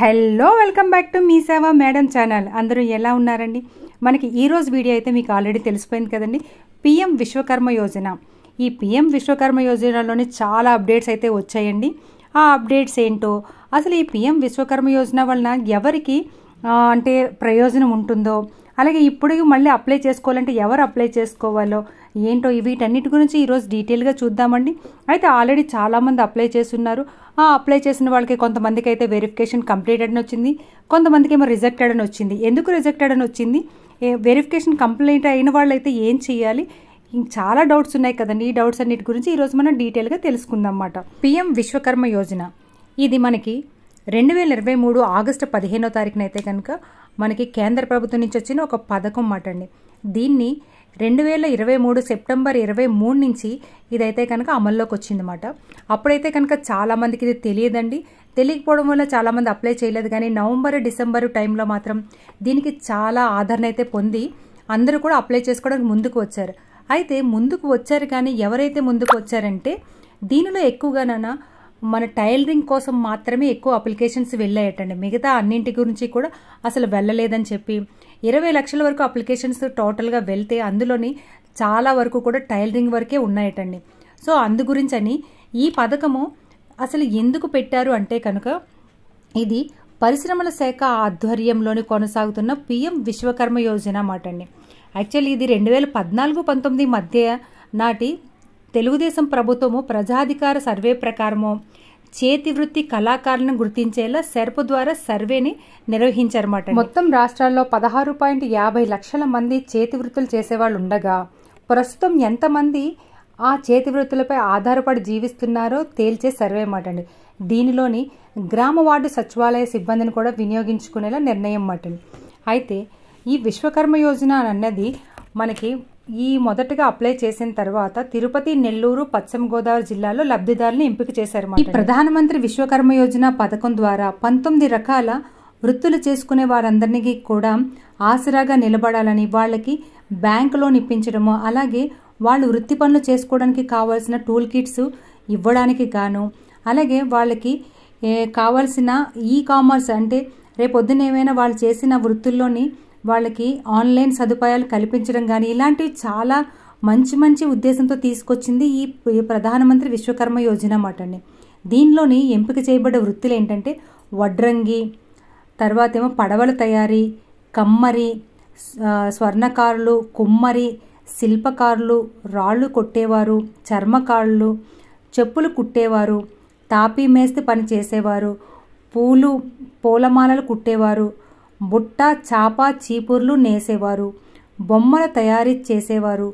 hello welcome back to మీ సేవ madam channel అందరూ ఎలా ఉన్నారండి మనకి ఈరోజు వీడియో అయితే మీకు ఆల్రెడీ తెలిసిపోయింది కదండి పిఎం విశ్వకర్మ యోజన ఈ పిఎం విశ్వకర్మ యోజనలోని చాలా అప్డేట్స్ అయితే వచ్చాయండి ఆ అప్డేట్స్ ఏంటో అసలు ఈ పిఎం విశ్వకర్మ యోజన వలన ఎవరికి అంటే ప్రయోజనం ఉంటుందో అలాగే ఇప్పుడు మళ్ళీ అప్లై చేసుకోవాలంటే ఎవరు అప్లై చేసుకోవాలో ఏంటో వీటన్నిటి గురించి ఈరోజు డీటెయిల్గా చూద్దామండి అయితే ఆల్రెడీ చాలామంది అప్లై చేస్తున్నారు ఆ అప్లై చేసిన వాళ్ళకి కొంతమందికి అయితే వెరిఫికేషన్ కంప్లీట్ అని వచ్చింది కొంతమందికి ఏమో రిజెక్టెడ్ అని వచ్చింది ఎందుకు రిజెక్టెడ్ అని వచ్చింది వెరిఫికేషన్ కంప్లీట్ అయిన వాళ్ళైతే ఏం చేయాలి చాలా డౌట్స్ ఉన్నాయి కదండి ఈ డౌట్స్ అన్నిటి గురించి ఈరోజు మనం డీటెయిల్గా తెలుసుకుందాం అన్నమాట పిఎం విశ్వకర్మ యోజన ఇది మనకి రెండు వేల ఇరవై మూడు ఆగస్టు పదిహేనో తారీఖునైతే అయితే కనుక మనకి కేంద్ర ప్రభుత్వం నుంచి వచ్చిన ఒక పథకం మాట అండి దీన్ని రెండు వేల ఇరవై మూడు సెప్టెంబర్ ఇరవై మూడు నుంచి ఇదైతే కనుక అమల్లోకి వచ్చిందన్నమాట అప్పుడైతే కనుక చాలామందికి ఇది తెలియదండి తెలియకపోవడం వల్ల చాలామంది అప్లై చేయలేదు కానీ నవంబర్ డిసెంబర్ టైంలో మాత్రం దీనికి చాలా ఆదరణ అయితే పొంది అందరూ కూడా అప్లై చేసుకోవడానికి ముందుకు వచ్చారు అయితే ముందుకు వచ్చారు కానీ ఎవరైతే ముందుకు వచ్చారంటే దీనిలో ఎక్కువగానైనా మన టైలరింగ్ కోసం మాత్రమే ఎక్కువ అప్లికేషన్స్ వెళ్ళాయటండి మిగతా అన్నింటి గురించి కూడా అసలు వెళ్ళలేదని చెప్పి ఇరవై లక్షల వరకు అప్లికేషన్స్ టోటల్గా వెళ్తే అందులోని చాలా వరకు కూడా టైలరింగ్ వరకే ఉన్నాయటండి సో అందు గురించని ఈ పథకము అసలు ఎందుకు పెట్టారు అంటే కనుక ఇది పరిశ్రమల శాఖ ఆధ్వర్యంలోని కొనసాగుతున్న పిఎం విశ్వకర్మ యోజన మాట అండి యాక్చువల్లీ ఇది రెండు వేల పద్నాలుగు పంతొమ్మిది మధ్య నాటి తెలుగుదేశం ప్రభుత్వము ప్రజాధికార సర్వే ప్రకారము చేతి వృత్తి కళాకారులను గుర్తించేలా సెర్పు ద్వారా సర్వేని నిర్వహించారన్నమాట మొత్తం రాష్ట్రాల్లో పదహారు పాయింట్ యాభై లక్షల మంది చేతి వృత్తులు చేసేవాళ్ళు ఉండగా ప్రస్తుతం ఎంతమంది ఆ చేతి వృత్తులపై ఆధారపడి జీవిస్తున్నారో తేల్చే సర్వే అన్నమాట అండి దీనిలోని గ్రామ వార్డు సచివాలయ సిబ్బందిని కూడా వినియోగించుకునేలా నిర్ణయం అన్నమాట అయితే ఈ విశ్వకర్మ యోజన అన్నది మనకి ఈ మొదటగా అప్లై చేసిన తర్వాత తిరుపతి నెల్లూరు పశ్చిమ గోదావరి జిల్లాలో లబ్ధిదారులను ఎంపిక చేశారు ఈ ప్రధానమంత్రి విశ్వకర్మ యోజన పథకం ద్వారా పంతొమ్మిది రకాల వృత్తులు చేసుకునే వారందరినీ కూడా ఆసరాగా నిలబడాలని వాళ్ళకి బ్యాంక్ లోన్ ఇప్పించడము అలాగే వాళ్ళు వృత్తి పనులు చేసుకోవడానికి కావాల్సిన టూల్ కిట్స్ ఇవ్వడానికి గాను అలాగే వాళ్ళకి కావాల్సిన ఈ కామర్స్ అంటే రేపొద్దున ఏమైనా వాళ్ళు చేసిన వృత్తుల్లోని వాళ్ళకి ఆన్లైన్ సదుపాయాలు కల్పించడం కానీ ఇలాంటివి చాలా మంచి మంచి ఉద్దేశంతో తీసుకొచ్చింది ఈ ప్రధానమంత్రి విశ్వకర్మ యోజన మాట అండి దీనిలోని ఎంపిక చేయబడ్డ వృత్తులు ఏంటంటే వడ్రంగి తర్వాత ఏమో పడవల తయారీ కమ్మరి స్వర్ణకారులు కుమ్మరి శిల్పకారులు రాళ్ళు కొట్టేవారు చర్మకారులు చెప్పులు కుట్టేవారు తాపీ మేస్తి పని చేసేవారు పూలు పూలమాలలు కుట్టేవారు బుట్ట చాప చీపుర్లు నేసేవారు బొమ్మల తయారీ చేసేవారు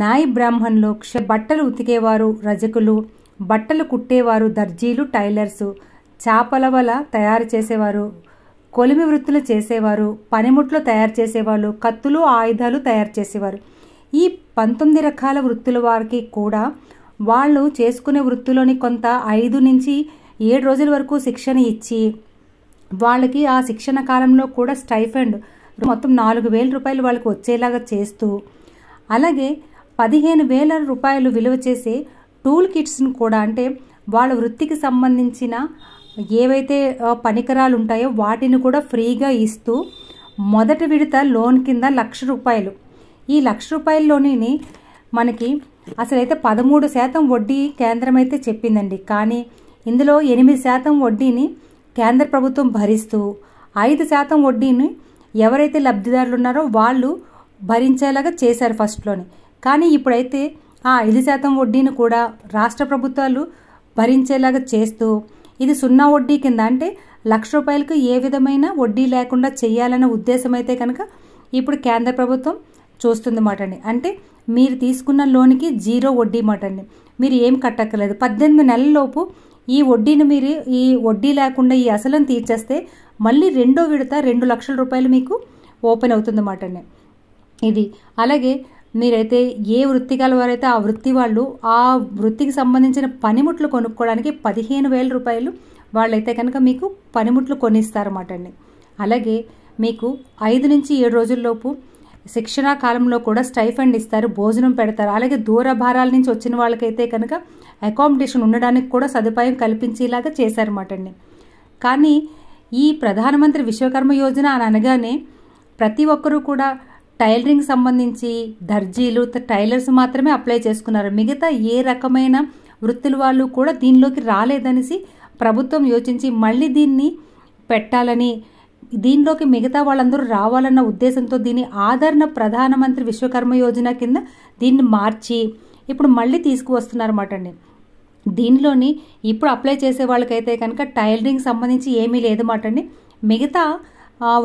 నాయి బ్రాహ్మణులు క్ష బట్టలు ఉతికేవారు రజకులు బట్టలు కుట్టేవారు దర్జీలు టైలర్సు చేపల వల తయారు చేసేవారు కొలిమి వృత్తులు చేసేవారు పనిముట్లు తయారు చేసేవాళ్ళు కత్తులు ఆయుధాలు తయారు చేసేవారు ఈ పంతొమ్మిది రకాల వృత్తుల వారికి కూడా వాళ్ళు చేసుకునే వృత్తిలోని కొంత ఐదు నుంచి ఏడు రోజుల వరకు శిక్షణ ఇచ్చి వాళ్ళకి ఆ శిక్షణ కాలంలో కూడా స్టైఫండ్ మొత్తం నాలుగు వేల రూపాయలు వాళ్ళకి వచ్చేలాగా చేస్తూ అలాగే పదిహేను వేల రూపాయలు విలువ చేసే టూల్ కిట్స్ను కూడా అంటే వాళ్ళ వృత్తికి సంబంధించిన ఏవైతే పనికరాలు ఉంటాయో వాటిని కూడా ఫ్రీగా ఇస్తూ మొదటి విడత లోన్ కింద లక్ష రూపాయలు ఈ లక్ష రూపాయల్లోని మనకి అసలైతే పదమూడు శాతం వడ్డీ కేంద్రం అయితే చెప్పిందండి కానీ ఇందులో ఎనిమిది శాతం వడ్డీని కేంద్ర ప్రభుత్వం భరిస్తూ ఐదు శాతం వడ్డీని ఎవరైతే లబ్ధిదారులు ఉన్నారో వాళ్ళు భరించేలాగా చేశారు ఫస్ట్లోని కానీ ఇప్పుడైతే ఆ ఐదు శాతం వడ్డీని కూడా రాష్ట్ర ప్రభుత్వాలు భరించేలాగా చేస్తూ ఇది సున్నా వడ్డీ కింద అంటే లక్ష రూపాయలకు ఏ విధమైన వడ్డీ లేకుండా చేయాలనే ఉద్దేశం అయితే కనుక ఇప్పుడు కేంద్ర ప్రభుత్వం చూస్తుంది మాట అండి అంటే మీరు తీసుకున్న లోన్కి జీరో వడ్డీ మాట అండి మీరు ఏం కట్టక్కర్లేదు పద్దెనిమిది నెలలలోపు ఈ వడ్డీని మీరు ఈ వడ్డీ లేకుండా ఈ అసలను తీర్చేస్తే మళ్ళీ రెండో విడత రెండు లక్షల రూపాయలు మీకు ఓపెన్ అవుతుందన్నమాట ఇది అలాగే మీరైతే ఏ వృత్తి వారైతే ఆ వృత్తి వాళ్ళు ఆ వృత్తికి సంబంధించిన పనిముట్లు కొనుక్కోవడానికి పదిహేను వేల రూపాయలు వాళ్ళైతే కనుక మీకు పనిముట్లు కొనిస్తారన్నమాట అండి అలాగే మీకు ఐదు నుంచి ఏడు రోజుల్లోపు శిక్షణా కాలంలో కూడా స్టైఫండ్ ఇస్తారు భోజనం పెడతారు అలాగే దూర భారాల నుంచి వచ్చిన వాళ్ళకైతే కనుక అకామిడేషన్ ఉండడానికి కూడా సదుపాయం కల్పించేలాగా చేశారన్నమాట అండి కానీ ఈ ప్రధానమంత్రి విశ్వకర్మ యోజన అని అనగానే ప్రతి ఒక్కరూ కూడా టైలరింగ్ సంబంధించి దర్జీలు టైలర్స్ మాత్రమే అప్లై చేసుకున్నారు మిగతా ఏ రకమైన వృత్తుల వాళ్ళు కూడా దీనిలోకి రాలేదనేసి ప్రభుత్వం యోచించి మళ్ళీ దీన్ని పెట్టాలని దీనిలోకి మిగతా వాళ్ళందరూ రావాలన్న ఉద్దేశంతో దీని ఆదరణ ప్రధానమంత్రి విశ్వకర్మ యోజన కింద దీన్ని మార్చి ఇప్పుడు మళ్ళీ తీసుకువస్తున్నారన్నమాట అండి దీనిలోని ఇప్పుడు అప్లై చేసే వాళ్ళకైతే కనుక టైలరింగ్ సంబంధించి ఏమీ లేదు మాట అండి మిగతా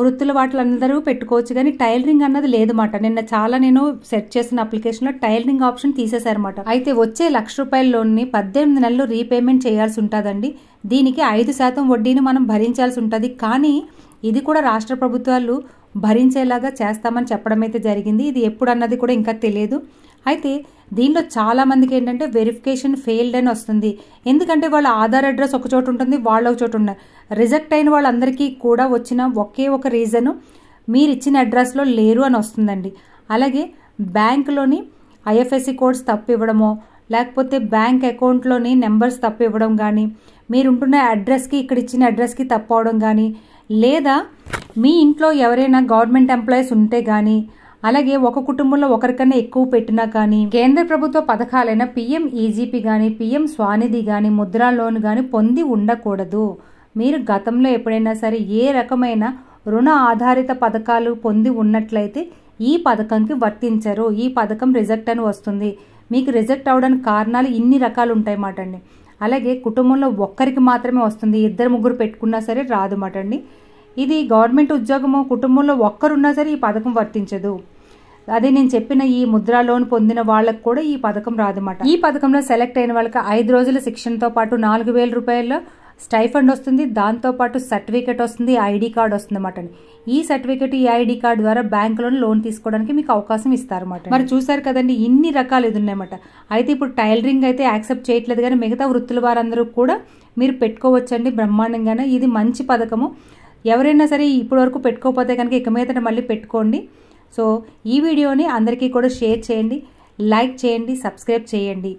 వృత్తుల వాటిలో అందరూ పెట్టుకోవచ్చు కానీ టైలరింగ్ అన్నది లేదన్నమాట నిన్న చాలా నేను సెట్ చేసిన అప్లికేషన్లో టైలరింగ్ ఆప్షన్ తీసేశారన్నమాట అయితే వచ్చే లక్ష రూపాయల లోన్ని పద్దెనిమిది నెలలు రీపేమెంట్ చేయాల్సి ఉంటుందండి దీనికి ఐదు శాతం వడ్డీని మనం భరించాల్సి ఉంటుంది కానీ ఇది కూడా రాష్ట్ర ప్రభుత్వాలు భరించేలాగా చేస్తామని చెప్పడం అయితే జరిగింది ఇది ఎప్పుడు అన్నది కూడా ఇంకా తెలియదు అయితే దీనిలో చాలామందికి ఏంటంటే వెరిఫికేషన్ ఫెయిల్డ్ అని వస్తుంది ఎందుకంటే వాళ్ళ ఆధార్ అడ్రస్ ఒక చోటు ఉంటుంది వాళ్ళ ఒక చోటు ఉన్నారు రిజెక్ట్ అయిన వాళ్ళందరికీ కూడా వచ్చిన ఒకే ఒక రీజను మీరు ఇచ్చిన అడ్రస్లో లేరు అని వస్తుందండి అలాగే బ్యాంకులోని ఐఎఫ్ఎస్సి కోడ్స్ తప్పు ఇవ్వడమో లేకపోతే బ్యాంక్ అకౌంట్లోని నెంబర్స్ తప్పు ఇవ్వడం కానీ మీరుంటున్న అడ్రస్కి ఇక్కడ ఇచ్చిన అడ్రస్కి తప్పు అవడం కానీ లేదా మీ ఇంట్లో ఎవరైనా గవర్నమెంట్ ఎంప్లాయీస్ ఉంటే కానీ అలాగే ఒక కుటుంబంలో ఒకరికన్నా ఎక్కువ పెట్టినా కానీ కేంద్ర ప్రభుత్వ పథకాలైన పిఎం ఈజీపీ కానీ పిఎం స్వానిధి కానీ ముద్రా లోన్ కానీ పొంది ఉండకూడదు మీరు గతంలో ఎప్పుడైనా సరే ఏ రకమైన రుణ ఆధారిత పథకాలు పొంది ఉన్నట్లయితే ఈ పథకంకి వర్తించరు ఈ పథకం రిజెక్ట్ అని వస్తుంది మీకు రిజెక్ట్ అవడానికి కారణాలు ఇన్ని రకాలు ఉంటాయి మాట అండి అలాగే కుటుంబంలో ఒక్కరికి మాత్రమే వస్తుంది ఇద్దరు ముగ్గురు పెట్టుకున్నా సరే రాదు మాటండి ఇది గవర్నమెంట్ ఉద్యోగము కుటుంబంలో ఒక్కరున్నా సరే ఈ పథకం వర్తించదు అదే నేను చెప్పిన ఈ ముద్రా లోన్ పొందిన వాళ్ళకు కూడా ఈ పథకం రాదు మాట ఈ పథకంలో సెలెక్ట్ అయిన వాళ్ళకి ఐదు రోజుల శిక్షణతో పాటు నాలుగు వేల రూపాయల స్టైఫండ్ వస్తుంది దాంతోపాటు సర్టిఫికేట్ వస్తుంది ఐడి కార్డ్ వస్తుంది అన్నమాట ఈ సర్టిఫికేట్ ఈ ఐడి కార్డ్ ద్వారా బ్యాంకులో లోన్ తీసుకోవడానికి మీకు అవకాశం ఇస్తారన్నమాట మరి చూసారు కదండి ఇన్ని రకాలు ఇది ఉన్నాయన్నమాట అయితే ఇప్పుడు టైలరింగ్ అయితే యాక్సెప్ట్ చేయట్లేదు కానీ మిగతా వృత్తుల వారందరూ కూడా మీరు పెట్టుకోవచ్చండి బ్రహ్మాండంగానే ఇది మంచి పథకము ఎవరైనా సరే ఇప్పటి వరకు పెట్టుకోకపోతే కనుక ఇక మీద మళ్ళీ పెట్టుకోండి సో ఈ వీడియోని అందరికీ కూడా షేర్ చేయండి లైక్ చేయండి సబ్స్క్రైబ్ చేయండి